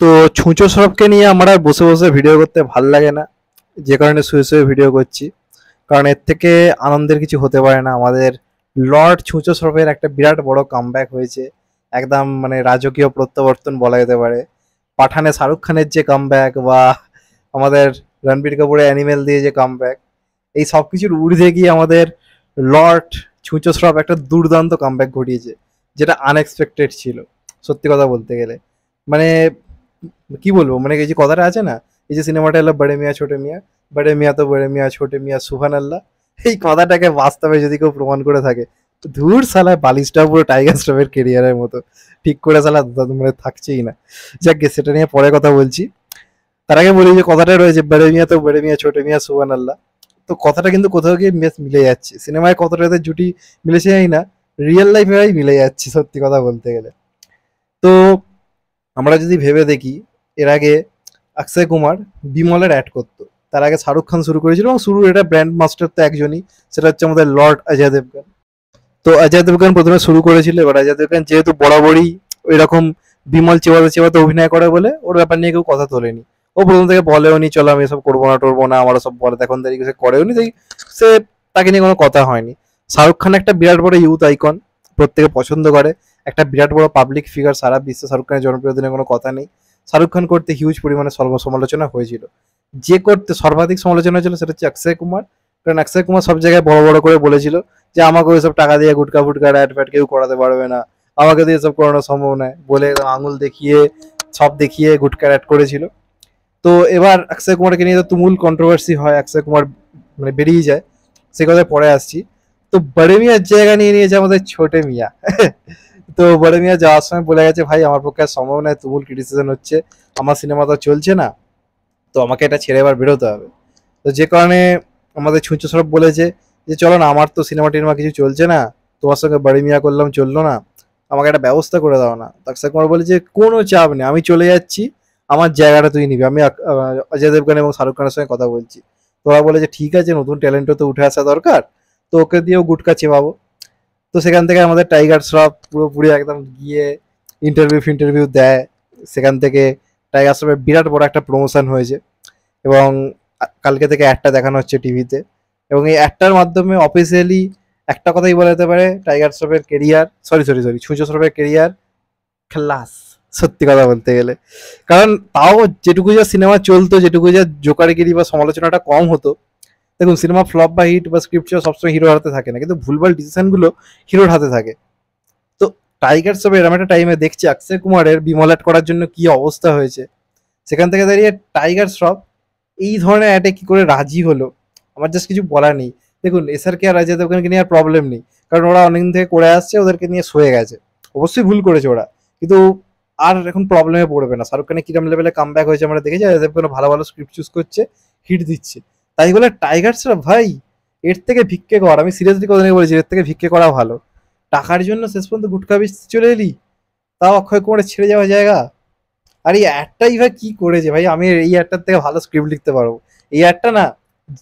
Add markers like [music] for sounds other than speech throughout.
তো ছুঁচো সরবকে নিয়ে আমার আর বসে বসে ভিডিও করতে ভাল লাগে না যে কারণে শুয়ে শুয়ে ভিডিও করছি কারণ এর থেকে আনন্দের কিছু হতে পারে না আমাদের লর্ড ছুঁচো সরবের একটা বিরাট বড় কামব্যাক হয়েছে একদম মানে রাজকীয় প্রত্যাবর্তন বলা যেতে পারে পাঠানে শাহরুখ খানের যে কামব্যাক বা আমাদের রণবীর কাপুরের অ্যানিমেল দিয়ে যে কামব্যাক এই সব কিছুর ঊর্ধ্বে গিয়ে আমাদের লর্ড ছুঁচো সরব একটা দুর্দান্ত কামব্যাক ঘটিয়েছে যেটা আনএক্সপেক্টেড ছিল সত্যি কথা বলতে গেলে মানে কি বলবো মানে এই যে কথাটা আছে না এই যে সিনেমাটা এলো বড়ে মিয়া ছোটে মিয়া বড়ে মিয়া তো বড়ে মিয়া ছোটে মিয়া সুহান আল্লাহ এই কথাটাকে বাস্তবে যদি কেউ প্রমাণ করে থাকে ধুর সালায় বালিশটা পুরো টাইগার স্ট্রফের কেরিয়ারের মতো ঠিক করে সালা মানে থাকছেই না যাক গে সেটা নিয়ে পরে কথা বলছি তার আগে বলি যে কথাটা রয়েছে বেড়ে মিয়া তো বেড়ে মিয়া ছোটে মিয়া সুহান আল্লাহ তো কথাটা কিন্তু কোথাও গিয়ে মেস মিলে যাচ্ছে সিনেমায় কতটা জুটি মিলেছে যাই না রিয়েল লাইফে মিলে যাচ্ছে সত্যি কথা বলতে গেলে তো আমরা যদি ভেবে দেখি এর আগে অক্ষয় কুমার বিমলের অ্যাড করত তার আগে শাহরুখ খান শুরু করেছিল এবং শুরুর এটা ব্র্যান্ড মাস্টার তো একজনই সেটা হচ্ছে আমাদের লর্ড অজয় দেবগান তো অজয় দেবগান প্রথমে শুরু করেছিল এবার অজয় দেবগান যেহেতু বরাবরই এরকম বিমল চেবাতে চেবাতে অভিনয় করে বলে ওর ব্যাপার নিয়ে কেউ কথা তোলেনি ও প্রথম থেকে বলেও নি চলো আমি এসব করবো না টরবো না আমারও সব বলে এখন তাই সে করেও নি তাই সে তাকে নিয়ে কোনো কথা হয়নি শাহরুখ খান একটা বিরাট বড় ইউথ আইকন প্রত্যেকে পছন্দ করে একটা বিরাট বড় পাবলিক ফিগার সারা বিশ্বে শাহরুখ খানের জনপ্রিয় দিনে কোনো কথা নেই শাহরুখ খান করতে হিউজ পরিমাণে সর্ব সমালোচনা হয়েছিল যে করতে সর্বাধিক সমালোচনা হয়েছিল সেটা হচ্ছে অক্ষয় কুমার কারণ অক্ষয় কুমার সব জায়গায় বড় বড় করে বলেছিল যে আমাকে ওইসব টাকা দিয়ে গুটকা ফুটকা অ্যাড ফ্যাট কেউ করাতে পারবে না আমাকে তো এসব করানো সম্ভব নয় বলে আঙুল দেখিয়ে সব দেখিয়ে গুটকা অ্যাড করেছিল তো এবার অক্ষয় কুমারকে নিয়ে তো তুমুল কন্ট্রোভার্সি হয় অক্ষয় কুমার মানে বেরিয়ে যায় সে কথায় পরে আসছি তো বড়ে মিয়ার জায়গা নিয়ে নিয়েছে আমাদের ছোটে মিয়া [laughs] তো বড় মিয়া যাওয়ার সময় বলে গেছে ভাই আমার পক্ষে সম্ভব নয় তুমুল ক্রিটিসিজম হচ্ছে আমার সিনেমা তো চলছে না তো আমাকে এটা ছেড়ে এবার বেরোতে হবে তো যে কারণে আমাদের ছুঁচু সরব বলেছে যে চলো না আমার তো সিনেমা টিনেমা কিছু চলছে না তোমার সঙ্গে বাড়ি মিয়া করলাম চললো না আমাকে একটা ব্যবস্থা করে দাও না তাকসা কুমার বলে যে কোনো চাপ নেই আমি চলে যাচ্ছি আমার জায়গাটা তুই নিবি আমি অজয় দেবগান এবং শাহরুখ খানের সঙ্গে কথা বলছি তোরা বলে যে ঠিক আছে নতুন ট্যালেন্টও তো উঠে আসা দরকার তো ওকে দিয়েও গুটকা চেপাবো তো সেখান থেকে আমাদের টাইগার শ্রফ পুরোপুরি একদম গিয়ে ইন্টারভিউ ফিন্টারভিউ দেয় সেখান থেকে টাইগার শ্রফের বিরাট বড় একটা প্রমোশন হয়েছে এবং কালকে থেকে অ্যাডটা দেখানো হচ্ছে টিভিতে এবং এই অ্যাডটার মাধ্যমে অফিসিয়ালি একটা কথাই বলা যেতে পারে টাইগার শ্রফের career sorry sorry sorry Surya শ্রফের কেরিয়ার খেলাস সত্যি কথা বলতে গেলে কারণ তাও যেটুকু যা সিনেমা চলতো যেটুকু যা জোকারগিরি বা সমালোচনাটা কম হতো দেখুন সিনেমা ফ্লপ বা হিট বা স্ক্রিপ্ট সবসময় হিরোর হাতে থাকে না কিন্তু ভুলভাল ডিসিশনগুলো হিরোর হাতে থাকে তো টাইগার সবে এরম একটা টাইমে দেখছি অক্ষয় কুমারের বিমলাট করার জন্য কি অবস্থা হয়েছে সেখান থেকে দাঁড়িয়ে টাইগার সব এই ধরনের অ্যাটে কি করে রাজি হলো আমার জাস্ট কিছু বলার নেই দেখুন আর কে আর রাজা দেবগনকে নিয়ে আর প্রবলেম নেই কারণ ওরা অনেকদিন থেকে করে আসছে ওদেরকে নিয়ে শুয়ে গেছে অবশ্যই ভুল করেছে ওরা কিন্তু আর এখন প্রবলেমে পড়বে না শাহরুখ খানের কিরম লেভেলে কাম ব্যাক হয়েছে আমরা দেখেছি রাজা দেবগন ভালো ভালো স্ক্রিপ্ট চুজ করছে হিট দিচ্ছে তাই বলে টাইগার শ্রফ ভাই এর থেকে ভিক্ষে কর আমি সিরিয়াসলি কথা বলেছি এর থেকে ভিক্ষে করা ভালো টাকার জন্য শেষ পর্যন্ত গুটকা বিচ চলে এলি তাও অক্ষয় কুমারের ছেড়ে যাওয়া জায়গা আর এই অ্যাডটাই ভাই কী করেছে ভাই আমি এই অ্যাডটার থেকে ভালো স্ক্রিপ্ট লিখতে পারবো এই অ্যাডটা না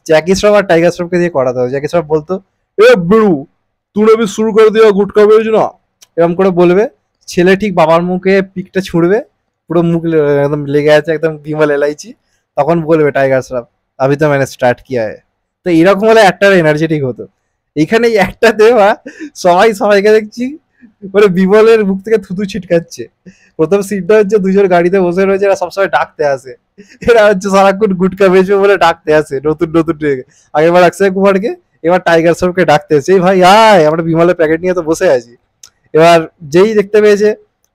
জ্যাকি শ্রফ আর টাইগার শ্রফকে দিয়ে করাতে হবে জ্যাকি শ্রফ বলতো এ ব্রু আমি শুরু করে দিও গুটকা বেরোজ না এরকম করে বলবে ছেলে ঠিক বাবার মুখে পিকটা ছুঁড়বে পুরো মুখ একদম লেগে আছে একদম বিমল এলাইচি তখন বলবে টাইগার শ্রফ আমি তো মানে স্টার্ট কি আয় তো এরকম হলে একটা এনার্জেটিক হতো এখানে একটা দেওয়া সবাই সবাইকে দেখছি মানে বিমলের মুখ থেকে থুতু ছিটকাচ্ছে প্রথম সিটটা হচ্ছে দুজন গাড়িতে বসে রয়েছে এরা সবসময় ডাকতে আসে এরা হচ্ছে সারাক্ষণ গুটকা বেচবে বলে ডাকতে আসে নতুন নতুন আগেরবার অক্ষয় কুমারকে এবার টাইগার শ্রফকে ডাকতে আসে এই ভাই আয় আমরা বিমলের প্যাকেট নিয়ে তো বসে আছি এবার যেই দেখতে পেয়েছে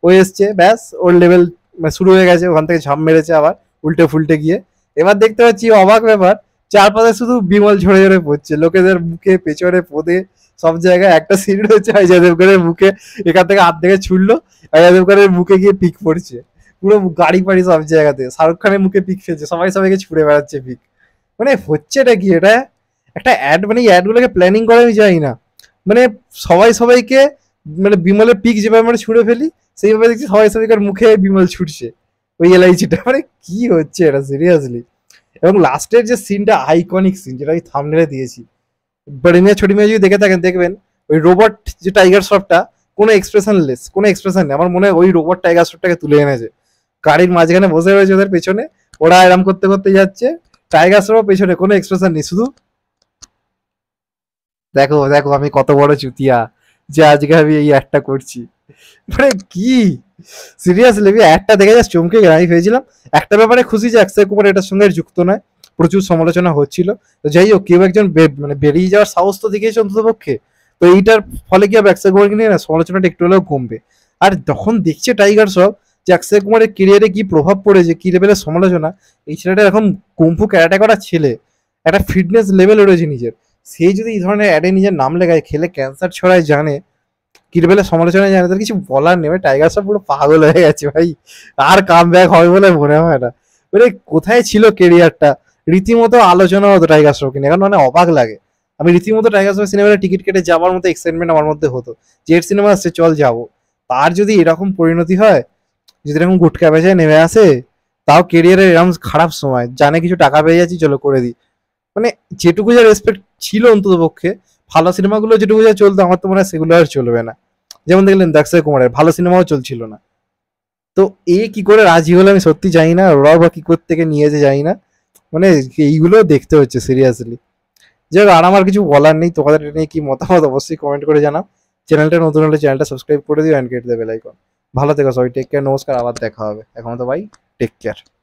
ও এসছে ব্যাস ওর লেভেল মানে শুরু হয়ে গেছে ওখান থেকে ঝাম মেরেছে আবার উল্টে ফুলটে গিয়ে এবার দেখতে পাচ্ছি অবাক ব্যাপার চারপাশে শুধু বিমল ঝরে ঝরে পড়ছে লোকেদের মুখে পেছনে পদে সব জায়গায় একটা সিন রয়েছে অজয় দেবগনের মুখে এখান থেকে হাত থেকে ছুড়লো অজয় দেবগনের মুখে গিয়ে পিক পড়ছে পুরো গাড়ি ফাড়ি সব জায়গাতে শাহরুখ খানের মুখে পিক ফেলছে সবাই সবাইকে ছুড়ে বেড়াচ্ছে পিক মানে হচ্ছে এটা কি এটা একটা অ্যাড মানে অ্যাডগুলোকে প্ল্যানিং করাই যায় না মানে সবাই সবাইকে মানে বিমলের পিক যেভাবে আমরা ছুঁড়ে ফেলি সেইভাবে দেখছি সবাই সবাইকার মুখে বিমল ছুটছে ওই এলআইচিটা মানে কি হচ্ছে এটা সিরিয়াসলি এবং লাস্টের যে সিনটা আইকনিক সিন যেটা আমি থামনেলে দিয়েছি ব্রেনিয়া ছোট মেয়ে যদি দেখে থাকেন দেখবেন ওই রোবট যে টাইগার শপটা কোনো এক্সপ্রেশন লেস কোনো এক্সপ্রেশন নেই আমার মনে হয় ওই রোবট টাইগার শপটাকে তুলে এনেছে গাড়ির মাঝখানে বসে রয়েছে ওদের পেছনে ওরা আরাম করতে করতে যাচ্ছে টাইগার শ্রফ পেছনে কোনো এক্সপ্রেশন নেই শুধু দেখো দেখো আমি কত বড় চুতিয়া যে আজকে আমি এই অ্যাডটা করছি মানে কি সিরিয়াসলি আমি অ্যাডটা দেখে জাস্ট চমকে গেলাম আমি একটা ব্যাপারে খুশি যে অক্ষয় কুমার এটার সঙ্গে যুক্ত নয় প্রচুর সমালোচনা হচ্ছিল তো যাই হোক কেউ একজন মানে বেরিয়ে যাওয়ার সাহস তো দেখিয়েছে অন্তত পক্ষে তো এইটার ফলে কি হবে অক্ষয় কুমারকে নিয়ে না সমালোচনাটা একটু হলেও কমবে আর যখন দেখছে টাইগার সব যে অক্ষয় কুমারের কেরিয়ারে কি প্রভাব পড়েছে কি লেভেলের সমালোচনা এই ছেলেটা এখন কুম্ফু ক্যারাটে করা ছেলে একটা ফিটনেস লেভেল রয়েছে নিজের সে যদি এই ধরনের অ্যাডে নিজের নাম লেখায় খেলে ক্যান্সার ছড়ায় জানে কিরবেলে সমালোচনায় জানে তার কিছু বলার নেই টাইগার সব পুরো পাগল হয়ে গেছে ভাই আর কাম ব্যাক হবে বলে মনে হয় না মানে কোথায় ছিল কেরিয়ারটা রীতিমতো আলোচনা হতো টাইগার শ্রফকে কিনে কারণ মানে অবাক লাগে আমি রীতিমতো টাইগার শ্রফ সিনেমার টিকিট কেটে যাওয়ার মতো এক্সাইটমেন্ট আমার মধ্যে হতো যে সিনেমা আসছে চল যাবো তার যদি এরকম পরিণতি হয় যদি এরকম গুটকা বেচায় নেমে আসে তাও কেরিয়ারের এরকম খারাপ সময় জানে কিছু টাকা পেয়ে যাচ্ছি চলো করে দিই মানে যেটুকু যা রেসপেক্ট ছিল অন্তত পক্ষে ভালো সিনেমাগুলো যেটুকু যা চলতো আমার তো মনে হয় সেগুলো আর চলবে না যেমন দেখলেন দাক্ষায় কুমারের ভালো সিনেমাও চলছিল না তো এ কি করে রাজি হলো আমি সত্যি জানি না ওরাও বা কি থেকে নিয়েছে জানি না মানে এইগুলো দেখতে হচ্ছে সিরিয়াসলি যাই হোক আর আমার কিছু বলার নেই তোমাদের নিয়ে কি মতামত অবশ্যই কমেন্ট করে জানাও চ্যানেলটা নতুন হলে চ্যানেলটা সাবস্ক্রাইব করে দিও অ্যান্ড কেটে দেবে লাইকন ভালো থেকো সবাই টেক কেয়ার নমস্কার আবার দেখা হবে এখন তো ভাই টেক কেয়ার